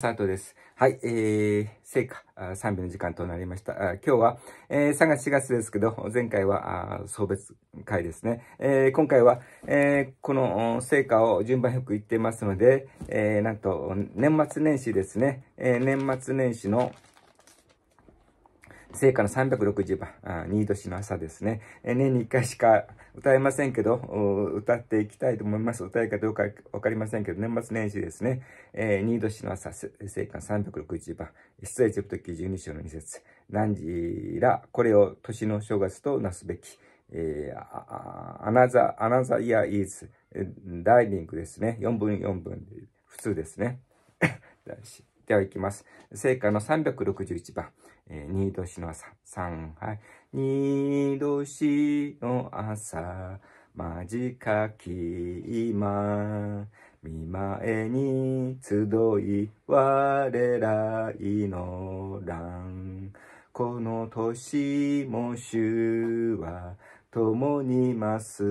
サントです。はい、えー、聖火、3秒の時間となりました。今日は、えー、3月4月ですけど、前回は送別会ですね。えー、今回は、えー、この聖火を順番よく言ってますので、えー、なんと年末年始ですね。えー、年末年始の聖火の360番、ニードの朝ですね。年に1回しか歌えませんけど、歌っていきたいと思います。歌えるかどうかわかりませんけど、年末年始ですね、えー、ニード氏の朝、聖館361番、出演ェプト記12章の2節何時ら、これを年の正月となすべき、えー、アナザ、アナザイヤーイーズ、ダイニングですね。4分4分、普通ですね。ではいきます。聖火の361番、えー、ニード氏の朝、3、はい。二度しの朝、間近き今、見前に集い我らの乱。この年も衆は共にます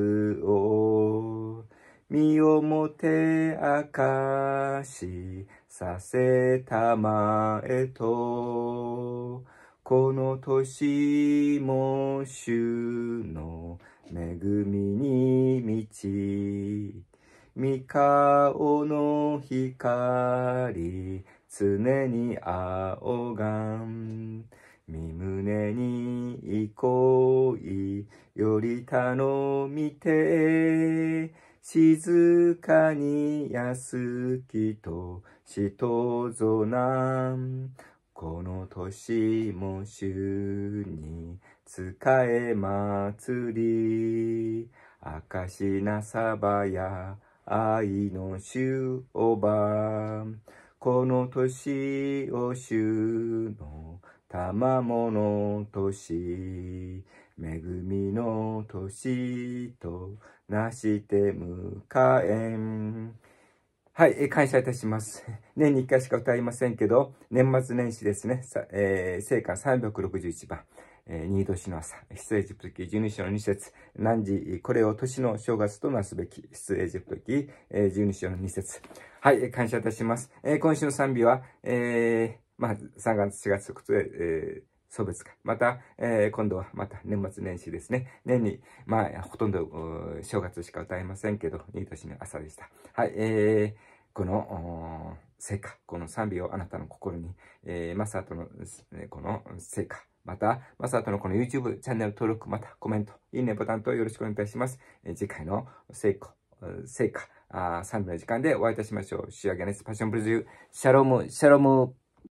を、身をもて明かしさせたまえと、この年も主の恵みに満ち、三顔の光、常に青がん。身胸に憩い、より頼みて、静かに安きとしとぞなん。この年も週に使え祭り証なさばや愛の主おばこの年を週の賜物年恵みの年となして迎えんはい、感謝いたします。年に1回しか歌いませんけど、年末年始ですね、えー、聖火361番、えー、新年の朝、出エジプト記12章の2節何時、これを年の正月となすべき、出エジプト記、えー、12章の2節はい、感謝いたします。えー、今週の賛美は、えー、まあ、3月、4月、えー送別会。また、えー、今度はまた年末年始ですね。年に、まあ、ほとんど正月しか歌えませんけど、いい年の朝でした。はい、えー、この、成果、この賛美をあなたの心に、えー、マサートの、この成果、また、マサートのこの YouTube チャンネル登録、またコメント、いいねボタンとよろしくお願いいたします。えー、次回の成功、成果、あ賛美の時間でお会いいたしましょう。仕上げネスパッションプロジュシャロム、シャロム。